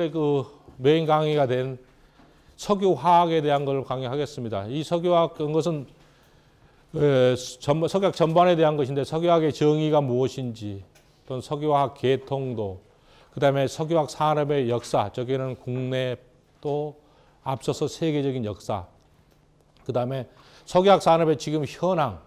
오늘의 그 메인 강의가 된 석유화학에 대한 걸 강의하겠습니다. 이 석유화학 그 것은 예, 석약 전반에 대한 것인데 석유학의 정의가 무엇인지 또는 석유학 계통도 그다음에 석유학 산업의 역사, 저기는 국내 또 앞서서 세계적인 역사, 그다음에 석유학 산업의 지금 현황,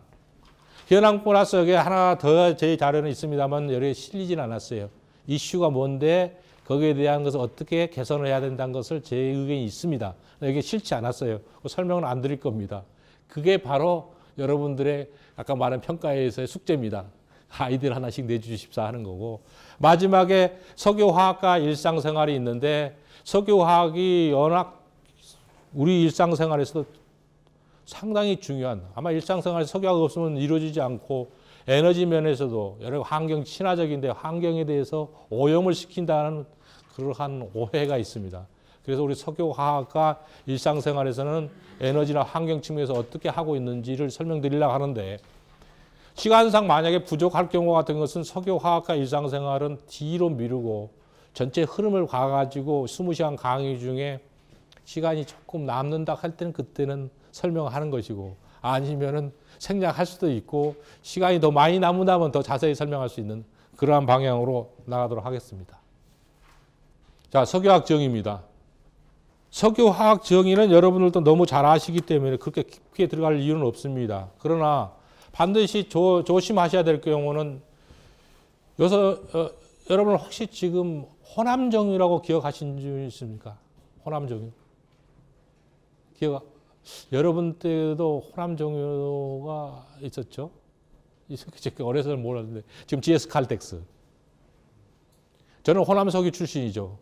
현황 플러스 여기 하나 더 제 자료는 있습니다만 여기 실리진 않았어요. 이슈가 뭔데 거기에 대한 것을 어떻게 개선을 해야 된다는 것을 제 의견이 있습니다. 이게 싫지 않았어요. 그 설명은 안 드릴 겁니다. 그게 바로 여러분들의 아까 말한 평가에서의 숙제입니다. 아이들 하나씩 내주십사 하는 거고 마지막에 석유화학과 일상생활이 있는데 석유화학이 워낙 우리 일상생활에서도 상당히 중요한 아마 일상생활에 석유화학 없으면 이루어지지 않고 에너지 면에서도 여러 환경 친화적인데 환경에 대해서 오염을 시킨다는 그러한 오해가 있습니다. 그래서 우리 석유화학과 일상생활에서는 에너지나 환경 측면에서 어떻게 하고 있는지를 설명드리려고 하는데 시간상 만약에 부족할 경우 같은 것은 석유화학과 일상생활은 뒤로 미루고 전체 흐름을 가가지고 20시간 강의 중에 시간이 조금 남는다 할 때는 그때는 설명하는 것이고 아니면은 생략할 수도 있고 시간이 더 많이 남는다면 더 자세히 설명할 수 있는 그러한 방향으로 나가도록 하겠습니다. 자, 석유학 정의입니다. 석유화학 정의는 여러분들도 너무 잘 아시기 때문에 그렇게 깊게 들어갈 이유는 없습니다. 그러나 반드시 조, 조심하셔야 될 경우는 여서 어, 여러분 혹시 지금 호남정의라고 기억하신 분 있습니까? 호남정의. 기억 여러분 때도 호남 종교가 있었죠. 제 어려서 몰랐는데 지금 GS 칼텍스. 저는 호남 서교 출신이죠.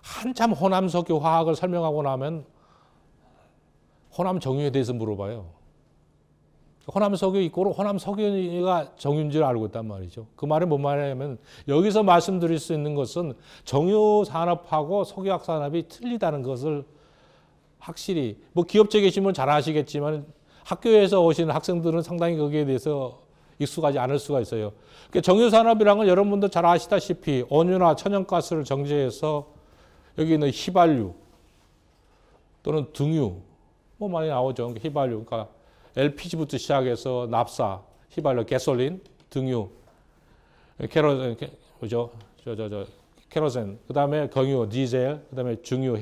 한참 호남 석유 화학을 설명하고 나면 호남 정유에 대해서 물어봐요. 호남 석유 있고 호남 석유가 정유인 줄 알고 있단 말이죠. 그 말은 뭔 말이냐면 여기서 말씀드릴 수 있는 것은 정유 산업하고 석유학 산업이 틀리다는 것을 확실히 뭐 기업체 계신 분 잘 아시겠지만 학교에서 오시는 학생들은 상당히 거기에 대해서 익숙하지 않을 수가 있어요. 그러니까 정유산업이란 건 여러분도 잘 아시다시피 원유나 천연가스를 정제해서 여기 있는 휘발유 또는 등유 뭐 많이 나오죠. 그러니까 휘발유 그러니까 LPG부터 시작해서 납사, 휘발유, 가솔린, 등유, 캐로젠, 그죠? 저, 저, 저, 캐로젠, 그 다음에 경유, 디젤, 그 다음에 중유,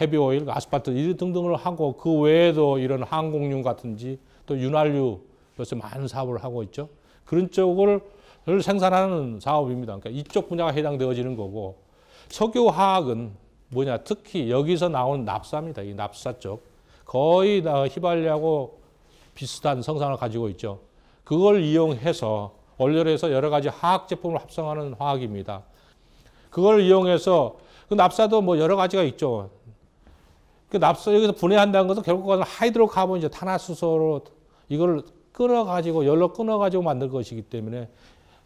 헤비오일, 그 아스팔트 등등을 하고 그 외에도 이런 항공유 같은지 또 윤활유 요새 많은 사업을 하고 있죠. 그런 쪽을 생산하는 사업입니다. 그러니까 이쪽 분야가 해당되어지는 거고 석유화학은 뭐냐 특히 여기서 나온 납사입니다. 이 납사 쪽 거의 다 휘발유하고 비슷한 성상을 가지고 있죠. 그걸 이용해서 원료에서 여러 가지 화학 제품을 합성하는 화학입니다. 그걸 이용해서 그 납사도 뭐 여러 가지가 있죠. 그 납서 여기서 분해한다는 것은 결국 그것은 하이드로카본이죠. 탄화수소로 이걸 끊어가지고 열로 끊어가지고 만들 것이기 때문에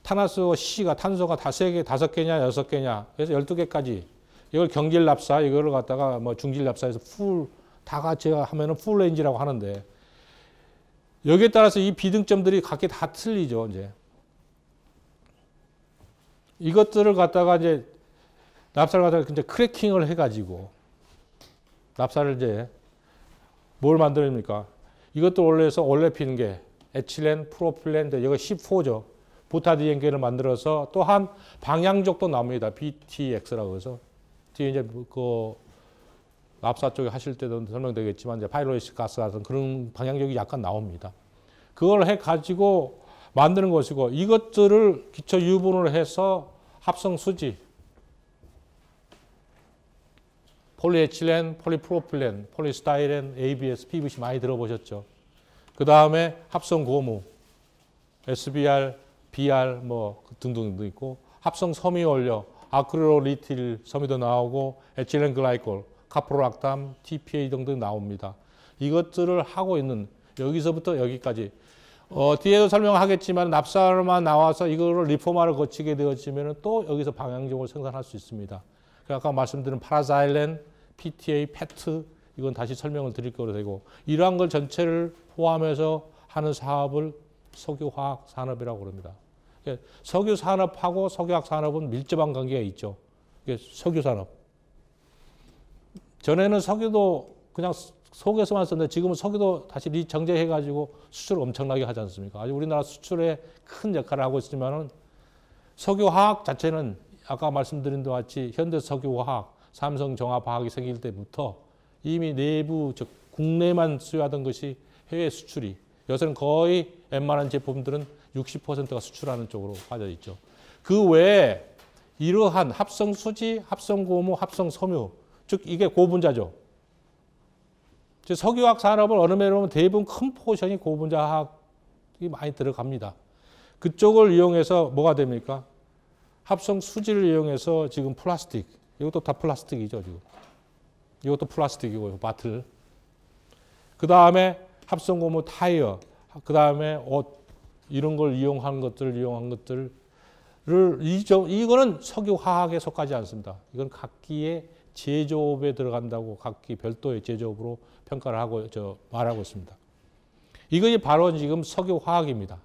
탄화수소 C가 탄소가 다섯 개 다섯 개냐 여섯 개냐 그래서 열두 개까지 이걸 경질 납사 이걸 갖다가 뭐 중질 납사해서풀 다 같이 하면은 풀 레인지라고 하는데 여기에 따라서 이 비등점들이 각기 다 틀리죠 이제 이것들을 갖다가 이제 납사를 갖다가 이제 크래킹을 해가지고 납사를 이제 뭘 만듭니까? 이것도 원래서 올레핀계, 에칠렌, 프로필렌, 이거 14죠. 부타디엔계를 만들어서 또한 방향적도 나옵니다. BTX라고 해서 뒤에 이제 그 납사 쪽에 하실 때도 설명되겠지만 이제 파이로이스 가스 같은 그런 방향적이 약간 나옵니다. 그걸 해 가지고 만드는 것이고 이것들을 기초 유분을 해서 합성 수지 폴리에틸렌, 폴리프로필렌, 폴리스타일렌, ABS, PVC 많이 들어보셨죠. 그 다음에 합성 고무, SBR, BR 뭐 그 등등도 있고 합성 섬유 원료, 아크릴리틸 섬유도 나오고 에틸렌 글라이콜, 카프로락담, TPA 등등 나옵니다. 이것들을 하고 있는 여기서부터 여기까지 어, 뒤에도 설명하겠지만 납사만 로 나와서 이거를 리포마를 거치게 되었으면 또 여기서 방향적으로 생산할 수 있습니다. 그러니까 아까 말씀드린 파라자일렌, PTA, 페트 이건 다시 설명을 드릴 거로 되고 이러한 걸 전체를 포함해서 하는 사업을 석유화학 산업이라고 그럽니다. 예, 석유 산업하고 석유학 산업은 밀접한 관계가 있죠. 석유 산업. 전에는 석유도 그냥 속에서만 썼는데 지금은 석유도 다시 리정제해가지고 수출 엄청나게 하지 않습니까? 아주 우리나라 수출에 큰 역할을 하고 있지만은 석유화학 자체는 아까 말씀드린 것 같이 현대석유화학, 삼성정화화학이 생길 때부터 이미 내부 즉 국내만 수요하던 것이 해외 수출이 요새는 거의 웬만한 제품들은 60%가 수출하는 쪽으로 빠져 있죠. 그 외에 이러한 합성 수지, 합성 고무, 합성 섬유 즉 이게 고분자죠. 즉 석유화학 산업을 어느 면로 보면 대부분 큰 포션이 고분자학이 많이 들어갑니다. 그쪽을 이용해서 뭐가 됩니까? 합성 수지를 이용해서 지금 플라스틱, 이것도 다 플라스틱이죠, 지금. 이것도 플라스틱이고요, 바틀. 그 다음에 합성 고무 타이어, 그 다음에 옷, 이런 걸 이용한 것들 이용한 것들을 이거는 석유화학에 속하지 않습니다. 이건 각기의 제조업에 들어간다고 각기 별도의 제조업으로 평가를 하고 저 말하고 있습니다. 이것이 바로 지금 석유화학입니다.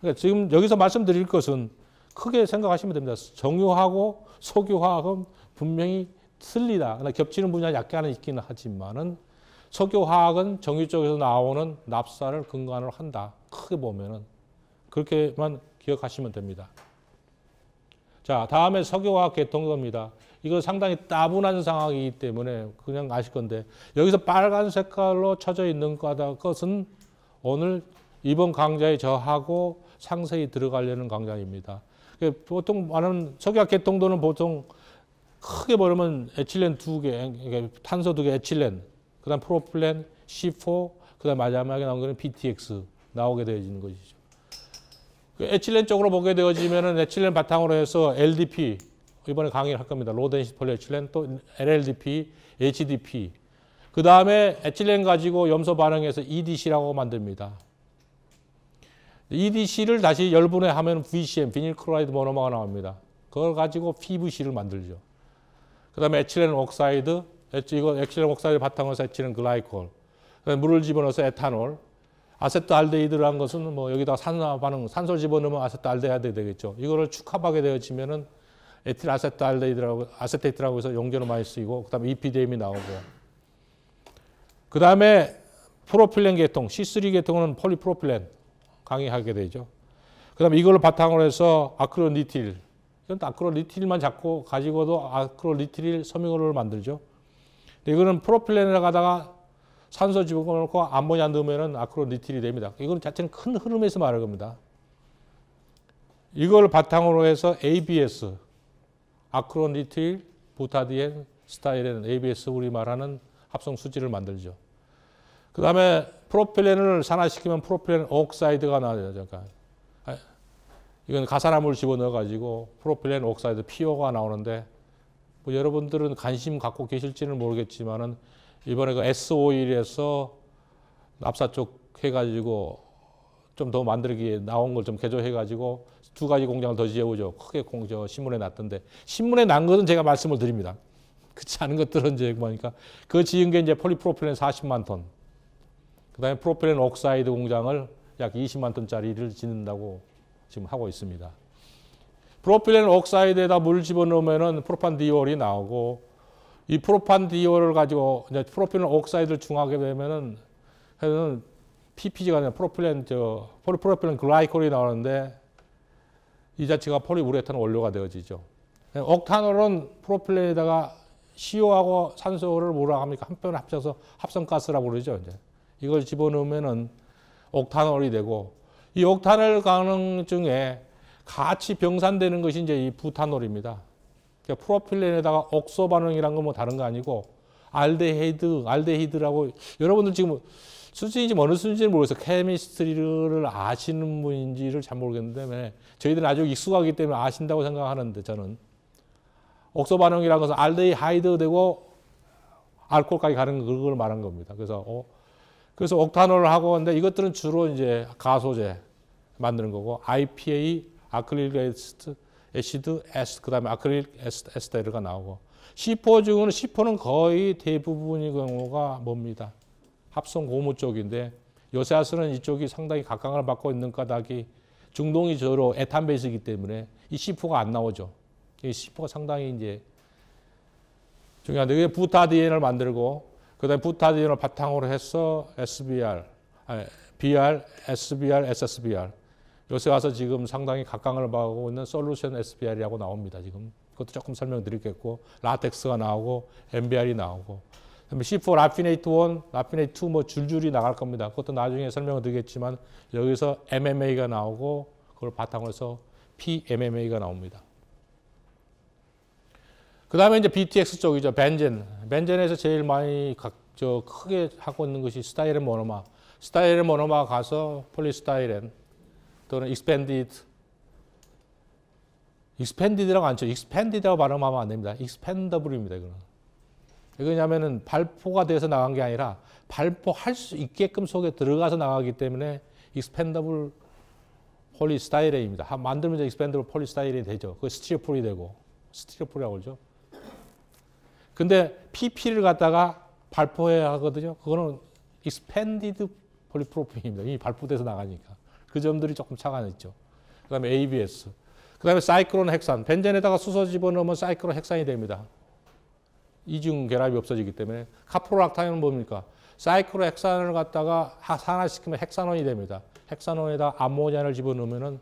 그러니까 지금 여기서 말씀드릴 것은 크게 생각하시면 됩니다. 정유하고 석유화학은 분명히 틀리다. 겹치는 분야 약간은 있기는 하지만은 석유화학은 정유 쪽에서 나오는 납사를 근간으 한다. 크게 보면은 그렇게만 기억하시면 됩니다. 자, 다음에 석유화학 개통도니다 이거 상당히 따분한 상황이기 때문에 그냥 아실 건데 여기서 빨간 색깔로 쳐져 있는 것은 오늘 이번 강좌에 저하고 상세히 들어가려는 강좌입니다. 그 보통 많은 석유화 개통도는 보통 크게 보려면 에틸렌 두 개, 그러니까 탄소 두 개, 에틸렌, 그 다음 프로플렌 C4, 그 다음 마지막에 나온 거는 BTX 나오게 되어지는 것이죠. 그 에틸렌 쪽으로 보게 되어지면은 에틸렌 바탕으로 해서 LDP, 이번에 강의를 할 겁니다. 로덴시 폴리에틸렌, 또 LLDP, HDP. 그 다음에 에틸렌 가지고 염소 반응해서 EDC라고 만듭니다. EDC를 다시 열분해 하면 VCM, 비닐클로라이드 모노머가 나옵니다. 그걸 가지고 PVC를 만들죠. 그 다음에 에칠렌 옥사이드, 이거 에칠렌 옥사이드 바탕으로서 에칠렌 글라이콜, 물을 집어넣어서 에탄올, 아세트알데히드라는 것은 뭐 여기다 산화 반응, 산소 집어넣으면 아세트알데히드 되겠죠. 이거를 축합하게 되어지면은 에틸 아세트알데히드라고 아세테이트라고 해서 용기로 많이 쓰이고 그다음에 EPDM이 나오고 그다음에 프로필렌 계통, C3 계통은 폴리프로필렌 강의하게 되죠. 그 다음에 이걸 바탕으로 해서 아크로니틸. 이건 아크로니틸만 잡고 가지고도 아크로니틸 섬유를 만들죠. 이거는 프로필렌을 가다가 산소 집어넣고 암모니아 넣으면 아크로니틸이 됩니다. 이건 자체는 큰 흐름에서 말할 겁니다. 이걸 바탕으로 해서 ABS, 아크로니틸 부타디엔 스타일은 ABS 우리 말하는 합성 수지를 만들죠. 그 다음에 프로필렌을 산화시키면 프로필렌 옥사이드가 나와요. 잠깐. 아, 이건 가사나물 집어넣어가지고 프로필렌 옥사이드 PO가 나오는데 뭐 여러분들은 관심 갖고 계실지는 모르겠지만은 이번에 그 S5일에서 납사 쪽 해가지고 좀 더 만들기 나온 걸 좀 개조해가지고 두 가지 공장을 더 지어보죠. 크게 공저 신문에 났던데 신문에 난 것은 제가 말씀을 드립니다. 그렇지 않은 것들은 이제 보니까 뭐 그 지은 게 이제 폴리프로필렌 40만 톤. 그다음에 프로필렌 옥사이드 공장을 약 20만 톤짜리를 짓는다고 지금 하고 있습니다. 프로필렌 옥사이드에다 물집어넣으면 프로판디올이 나오고 이 프로판디올을 가지고 이제 프로필렌 옥사이드를 중하게 되면은 해는 PPG가 아니라 프로필렌 저 프로필렌 글라이콜이 나오는데 이 자체가 폴리우레탄 원료가 되어지죠. 예, 옥탄올은 프로필렌에다가 CO하고 산소를 뭐라 합니까? 한편 합쳐서 합성가스라고 그러죠. 이제. 이걸 집어넣으면 옥탄올이 되고 이 옥탄올 가능중에 같이 병산되는 것이 이제 이 부탄올입니다. 그러니까 프로필렌에다가 옥소 반응이란 건뭐 다른 거 아니고 알데히드, 알데히드라고 여러분들 지금 수준이 지 어느 수준인지 모르겠어요. 케미스트리를 아시는 분인지를 잘 모르겠는데 저희들은 아주 익숙하기 때문에 아신다고 생각하는데 저는 옥소 반응이라는 것은 알데히드 되고 알코올까지 가는 그걸 말한 겁니다. 그래서 어, 그래서 옥탄올 하고 근데 이것들은 주로 이제 가소제 만드는 거고 IPA, 아크릴 에스트, 에시드, 에스 그다음에 아크릴 에스테르가 나오고 C4 중은 C4는 거의 대부분의 경우가 뭡니다. 합성 고무 쪽인데 요새 아스는 이쪽이 상당히 각광을 받고 있는 까닭이 중동이 주로 에탄 베이스이기 때문에 이 C4가 안 나오죠. 이 C4가 상당히 이제 중요한데 이게 부타 디엔을 만들고 그다음 부타디언을 바탕으로 해서 SBR, 아니, BR, SBR, SSBR 요새 와서 지금 상당히 각광을 받고 있는 솔루션 SBR이라고 나옵니다. 지금 그것도 조금 설명드리겠고 라텍스가 나오고 MBR이 나오고 C4 라피네이트 1, 라피네이트 2뭐 줄줄이 나갈 겁니다. 그것도 나중에 설명을 드리겠지만 여기서 MMA가 나오고 그걸 바탕으로 해서 PMMA가 나옵니다. 그 다음에 이제 BTX 쪽이죠. 벤젠. 벤젠에서 제일 많이 각, 저 크게 하고 있는 것이 스타일의 모노마. 스타일의 모노마 가서 폴리스타일렌 또는 익스펜디드. 익스펜디드라고 안 쳐. 익스펜디드라고 발음하면 안 됩니다. 익스펜더블입니다. 이거는. 왜냐면은 발포가 돼서 나간 게 아니라 발포할 수 있게끔 속에 들어가서 나가기 때문에 익스펜더블 폴리스타일렌입니다. 만들면 이제 익스펜더블 폴리스타일렌 되죠. 그 스티로폴이 되고 스티로폴이라고 그러죠. 근데 PP를 갖다가 발포해야 하거든요. 그거는 expanded 폴리프로핀입니다. 이미 발포돼서 나가니까. 그 점들이 조금 차가 있죠. 그 다음에 ABS. 그 다음에 사이클론 핵산 벤젠에다가 수소 집어넣으면 사이클론 핵산이 됩니다. 이중 결합이 없어지기 때문에. 카프로락탄은 타 뭡니까? 사이클론 핵산을 갖다가 산화시키면 핵산원이 됩니다. 핵산원에다 암모니아를 집어넣으면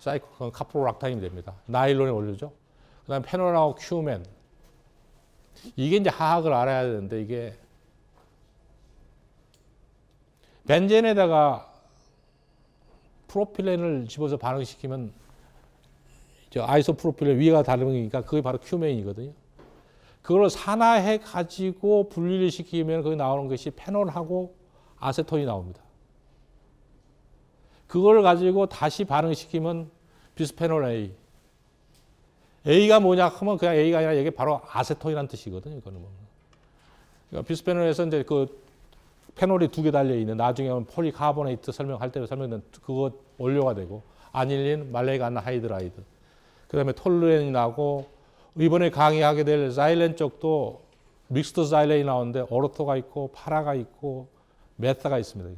사이클론 카프로락탄이 됩니다. 나일론에 올려죠. 그 다음에 페놀하고 큐멘. 이게 이제 하학을 알아야 되는데 이게 벤젠에다가 프로필렌을 집어서 반응시키면 저 아이소프로필렌 위가 다른거니까 그게 바로 큐메인이거든요. 그걸 산화해 가지고 분리를 시키면 거기 나오는 것이 페놀하고 아세톤이 나옵니다. 그걸 가지고 다시 반응시키면 비스페놀 A A가 뭐냐 하면 그냥 A가 아니라 이게 바로 아세톤이라는 뜻이거든요. 이거는 뭐. 그러니까 비스페놀에서 이제 그 페놀이 두 개 달려 있는 나중에 하면 폴리카보네이트 설명할 때 설명된 그거 원료가 되고 아닐린, 말레이가 하이드라이드. 그다음에 톨루엔이 나고 이번에 강의하게 될 사일렌 쪽도 믹스드 사일렌이 나오는데 오르토가 있고 파라가 있고 메타가 있습니다.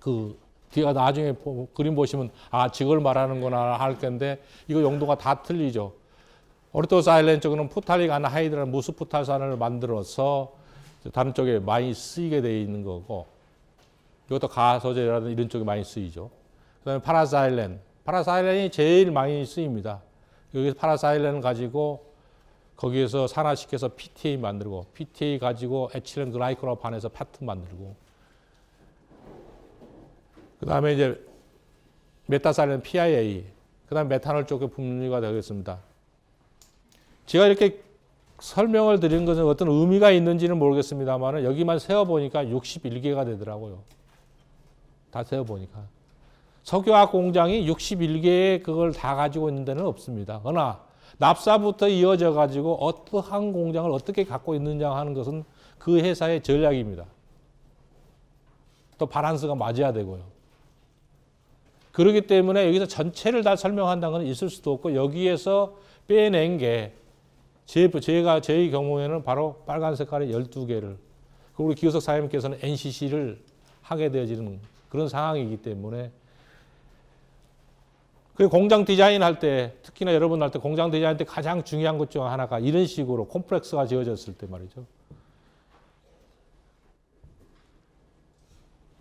그 뒤가 나중에 그림 보시면 아 지걸 말하는구나 할 건데 이거 용도가 다 틀리죠. 오르토사일렌 쪽은 포탈릭 안하이드라는 무스포탈산을 만들어서 다른 쪽에 많이 쓰이게 되어 있는 거고 이것도 가소제라든 이런 쪽에 많이 쓰이죠. 그 다음에 파라사일렌. 파라사일렌이 제일 많이 쓰입니다. 여기서 파라사일렌 가지고 거기에서 산화시켜서 PTA 만들고 PTA 가지고 에칠렌 글라이코로 반해서 파트 만들고 그 다음에 이제 메타살린 PIA, 그 다음 에 메탄올 쪽의 분류가 되겠습니다. 제가 이렇게 설명을 드린 것은 어떤 의미가 있는지는 모르겠습니다만 여기만 세어보니까 61개가 되더라고요. 다 세어보니까. 석유화학 공장이 61개의 그걸 다 가지고 있는 데는 없습니다. 그러나 납사부터 이어져 가지고 어떠한 공장을 어떻게 갖고 있느냐 하는 것은 그 회사의 전략입니다. 또 바란스가 맞아야 되고요. 그러기 때문에 여기서 전체를 다 설명한다는 건 있을 수도 없고 여기에서 빼낸 게 제, 제가 제의 경우에는 바로 빨간 색깔의 12개를 우리 기호석 사장님께서는 NCC를 하게 되어지는 그런 상황이기 때문에 그 공장 디자인 할 때 특히나 여러분 할 때 공장 디자인 때 가장 중요한 것 중 하나가 이런 식으로 콤플렉스가 지어졌을 때 말이죠.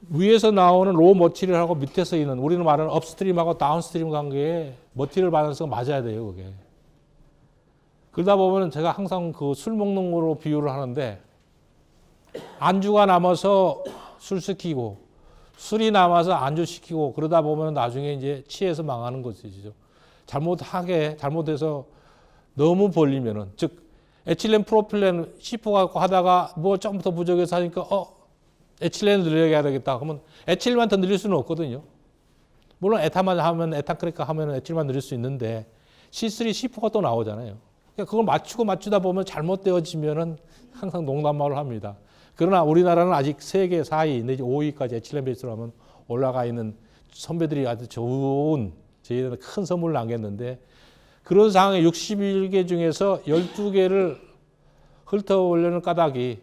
위에서 나오는 로 머티리얼하고 밑에서 있는 우리는 말하는 업스트림하고 다운스트림 관계에 머티리얼 바란스가 맞아야 돼요, 그게. 그러다 보면 제가 항상 그 술 먹는 거로 비유를 하는데 안주가 남아서 술 시키고 술이 남아서 안주 시키고 그러다 보면 나중에 이제 취해서 망하는 것이죠. 잘못하게 잘못해서 너무 벌리면은 즉 에틸렌 프로필렌 시프 갖고 하다가 뭐 좀부터 부족해서 하니까 어 에틸렌을 늘려야 되겠다. 그러면 에틸만 더 늘릴 수는 없거든요. 물론 에탄만 하면 에탄 크리카 하면 에틸만 늘릴 수 있는데 C3, C4가 또 나오잖아요. 그러니까 그걸 맞추고 맞추다 보면 잘못되어지면은 항상 농담말을 합니다. 그러나 우리나라는 아직 세계 4위 내지 5위까지 에틸렌 베이스로 하면 올라가 있는 선배들이 아주 좋은 저희는 큰 선물을 남겼는데 그런 상황에 61개 중에서 12개를 훑어올려는 까닭이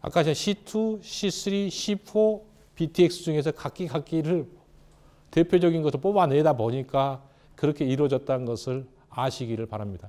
아까 제가 C2, C3, C4, BTX 중에서 각기 각기를 대표적인 것을 뽑아내다 보니까 그렇게 이루어졌다는 것을 아시기를 바랍니다.